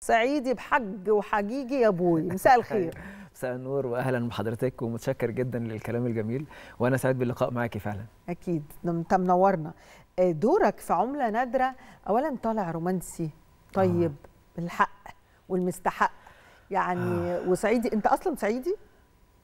صعيدي بحج وحجيجي يا ابوي مساء الخير مساء النور واهلا بحضرتك ومتشكر جدا للكلام الجميل وانا سعيد باللقاء معاكي فعلا اكيد انت منورنا آه، دورك في عمله نادره اولا طالع رومانسي طيب آه. الحق والمستحق يعني آه. وصعيدي انت اصلا صعيدي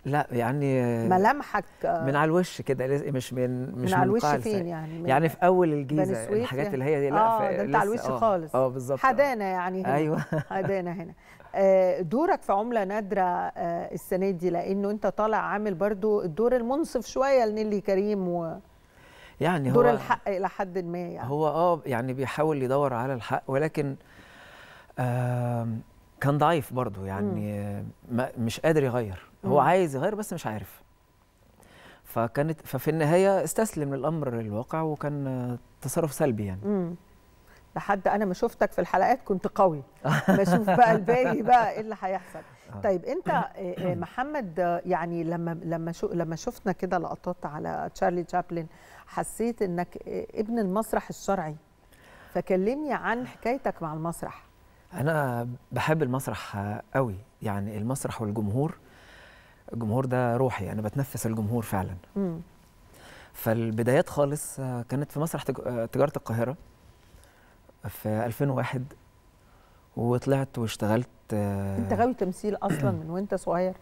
لا يعني ملامحك من على الوش كده مش من مش من على الوش فين يعني يعني في اول الجيزه الحاجات يعني. اللي هي دي لا اه ده انت على الوش آه، خالص اه بالظبط حدانا يعني هنا ايوه حدانا هنا آه، دورك في عمله نادره آه، السنه دي لانه انت طالع عامل برضو الدور المنصف شويه لنيلي كريم و يعني دور هو الحق الى حد ما يعني هو اه يعني بيحاول يدور على الحق ولكن آه كان ضعيف برضو يعني مش قادر يغير هو عايز يغير بس مش عارف فكانت ففي النهايه استسلم للامر الواقع وكان تصرف سلبي يعني مم. لحد انا ما شفتك في الحلقات كنت قوي بشوف بقى الباقي بقى ايه اللي هيحصل آه. طيب انت آه، آه، محمد يعني لما لما شو لما شفنا كده لقطات على تشارلي تشابلن حسيت انك ابن المسرح الشرعي فكلمني عن حكايتك مع المسرح انا بحب المسرح قوي يعني المسرح والجمهور الجمهور ده روحي انا بتنفس الجمهور فعلا مم. فالبدايات خالص آه، كانت في مسرح آه، تجاره القاهره في 2001 وطلعت واشتغلت آه، انت غاوي تمثيل اصلا من وانت صغير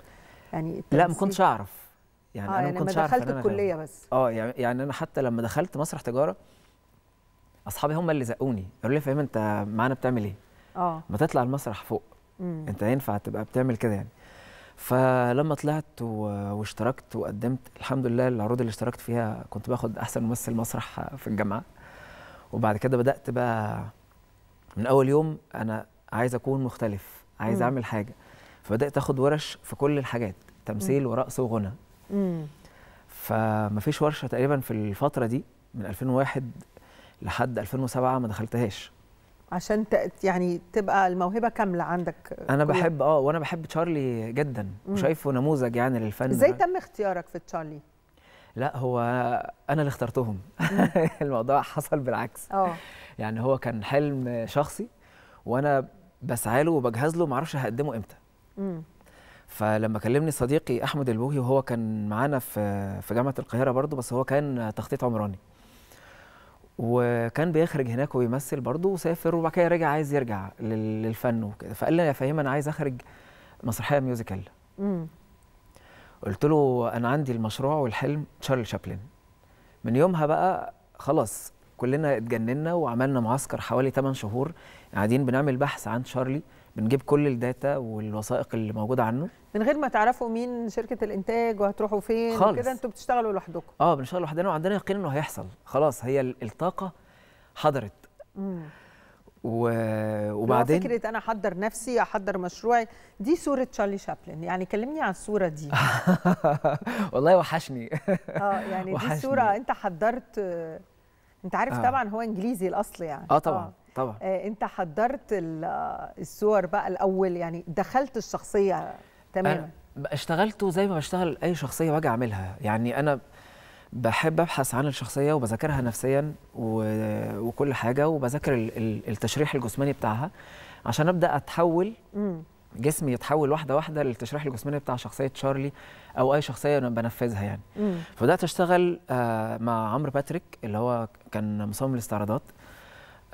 يعني التمثيل. لا ما كنتش اعرف يعني آه انا يعني ما كنتش اعرف دخلت الكليه بس اه يعني يعني انا حتى لما دخلت مسرح تجاره اصحابي هم اللي زقوني قالوا لي فاهم انت معانا بتعمل ايه اه ما تطلع المسرح فوق مم. انت ينفع تبقى بتعمل كده يعني فلما طلعت واشتركت وقدمت الحمد لله العروض اللي اشتركت فيها كنت باخد احسن ممثل مسرح في الجامعه وبعد كده بدات بقى من اول يوم انا عايز اكون مختلف عايز اعمل حاجه فبدات اخد ورش في كل الحاجات تمثيل ورقص وغنى فمفيش ورشه تقريبا في الفتره دي من 2001 لحد 2007 ما دخلتهاش عشان يعني تبقى الموهبه كامله عندك انا بحب اه وانا بحب تشارلي جدا وشايفه نموذج يعني للفن ازاي تم اختيارك في تشارلي لا هو انا اللي اخترتهم الموضوع حصل بالعكس اه يعني هو كان حلم شخصي وانا بسعى له وبجهز له معرفش هقدمه امتى مم. فلما كلمني صديقي احمد البوهي وهو كان معانا في في جامعه القاهره برضه بس هو كان تخطيط عمراني وكان بيخرج هناك وبيمثل برضه وسافر وبعد كده رجع عايز يرجع للفن وكده فقال لي يا فهيم انا عايز اخرج مسرحيه ميوزيكال قلت له انا عندي المشروع والحلم تشارلي شابلن من يومها بقى خلاص كلنا اتجننا وعملنا معسكر حوالي 8 شهور قاعدين بنعمل بحث عن شارلي بنجيب كل الداتا والوثائق اللي موجوده عنه من غير ما تعرفوا مين شركه الانتاج وهتروحوا فين خالص كده انتوا بتشتغلوا لوحدكم اه بنشتغل لوحدنا وعندنا يقين انه هيحصل خلاص هي الطاقه حضرت مم. و... وبعدين فكره انا احضر نفسي احضر مشروعي دي صوره تشارلي شابلن يعني كلمني عن الصوره دي والله وحشني اه يعني وحشني. دي صوره انت حضرت انت عارف آه. طبعا هو انجليزي الاصل يعني اه طبعا آه. طبعا آه انت حضرت آه، الصور بقى الاول يعني دخلت الشخصيه تماما اشتغلته زي ما بشتغل اي شخصيه واجي اعملها يعني انا بحب ابحث عن الشخصيه وبذاكرها نفسيا وكل حاجه وبذاكر التشريح الجسماني بتاعها عشان ابدا اتحول جسمي يتحول واحده واحده للتشريح الجسماني بتاع شخصيه تشارلي او اي شخصيه انا بنفذها يعني فبدات اشتغل آه، مع عمرو باتريك اللي هو كان مصمم الاستعراضات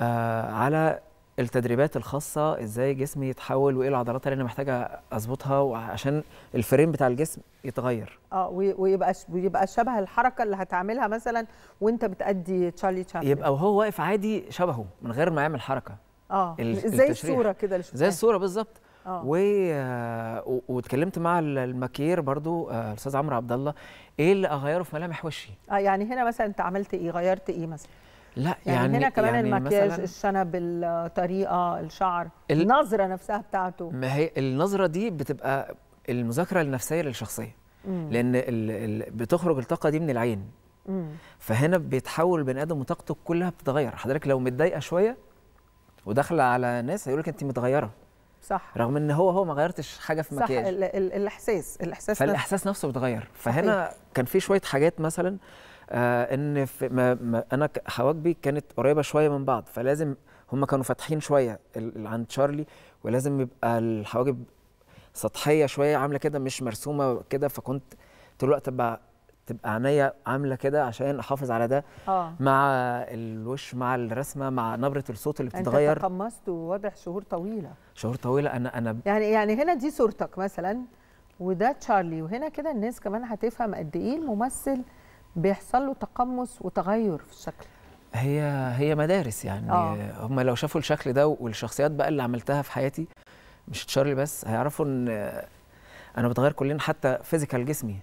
آه، على التدريبات الخاصه ازاي جسمي يتحول وايه العضلات اللي انا محتاجه اظبطها عشان الفريم بتاع الجسم يتغير اه ويبقى ويبقى شبه الحركه اللي هتعملها مثلا وانت بتادي تشارلي تشابلن يبقى وهو واقف عادي شبهه من غير ما يعمل حركه اه زي الصوره كده زي الصوره بالظبط آه. آه، و... واتكلمت مع الماكير برضو آه، الاستاذ عمرو عبد الله ايه اللي اغيره في ملامح وشي اه يعني هنا مثلا انت عملت ايه غيرت ايه مثلا لا يعني, يعني هنا كمان يعني المكياج الشنب الطريقه الشعر ال... النظره نفسها بتاعته ما هي النظره دي بتبقى المذاكره النفسيه للشخصيه مم. لان ال... ال... بتخرج الطاقه دي من العين مم. فهنا بيتحول بني ادم وطاقته كلها بتتغير حضرتك لو متضايقه شويه وداخله على ناس هيقول لك انت متغيره صح رغم ان هو هو ما غيرتش حاجه في مكياج صح الاحساس الاحساس فالاحساس نفسه بيتغير فهنا صحيح. كان في شويه حاجات مثلا آه ان في ما ما انا حواجبي كانت قريبه شويه من بعض فلازم هم كانوا فاتحين شويه عند شارلي ولازم يبقى الحواجب سطحيه شويه عامله كده مش مرسومه كده فكنت طول الوقت تبقى عينيا عامله كده عشان احافظ على ده آه. مع الوش مع الرسمه مع نبره الصوت اللي بتتغير انت تقمصت وواضح شهور طويله شهور طويله انا انا يعني يعني هنا دي صورتك مثلا وده تشارلي وهنا كده الناس كمان هتفهم قد ايه الممثل بيحصل له تقمص وتغير في الشكل هي هي مدارس يعني آه. هم لو شافوا الشكل ده والشخصيات بقى اللي عملتها في حياتي مش تشارلي بس هيعرفوا ان انا بتغير كلنا حتى فيزيكال جسمي